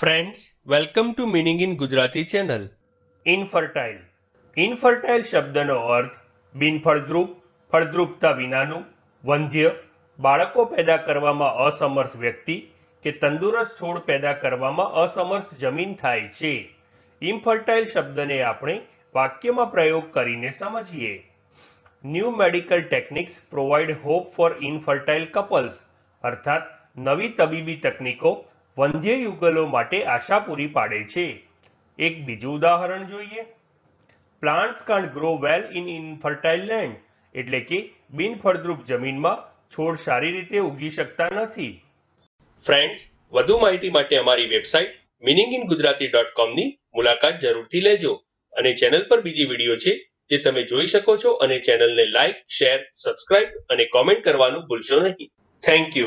friends welcome to meaning in Gujarati channel infertile infertile શબ્દનો અર્થ બિનફળદ્રુપ ફળદ્રુપતા વિનાનું વંધ્ય બાળકો પેદા કરવામાં અસમર્થ વ્યક્તિ કે તંદુરસ્ત છોડ પેદા કરવામાં અસમર્થ જમીન થાય છે ઇન્ફર્ટાઇલ શબ્દને આપણે વાક્યમાં પ્રયોગ કરીને સમજીએ new medical techniques provide hope for infertile couples અર્થાત નવી તબીબી તકનીકો વંધ્ય યુગલો માટે આશા પૂરી પાડે છે એક બીજું ઉદાહરણ જોઈએ plants can't grow well in infertile land એટલે કે બિનફળદ્રુપ જમીનમાં છોડ સારી રીતે ઉગી શકતા નથી ફ્રેન્ડ્સ વધુ માહિતી માટે અમારી website meaning in Gujarati dot કોમની મુલાકાત જરૂરથી લેજો અને ચેનલ પર બીજી વિડીયો છે જે તમે જોઈ શકો છો અને ચેનલને લાઇક શેર સબસ્ક્રાઇબ અને કોમેન્ટ કરવાનું ભૂલશો નહીં થેન્ક યુ